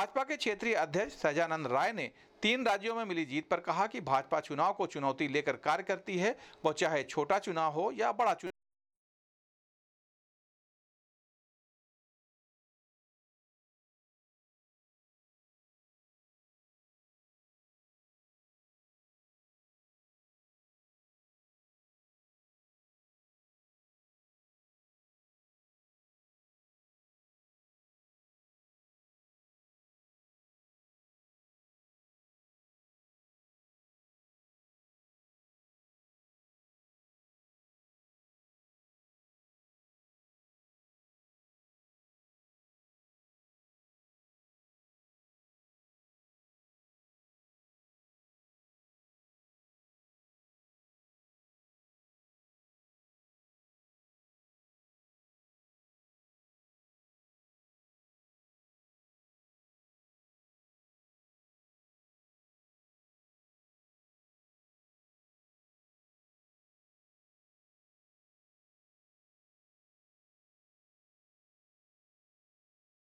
भाजपा के क्षेत्रीय अध्यक्ष सजानंद राय ने तीन राज्यों में मिली जीत पर कहा कि भाजपा चुनाव को चुनौती लेकर कार्य करती है वह चाहे छोटा चुनाव हो या बड़ा चुनाव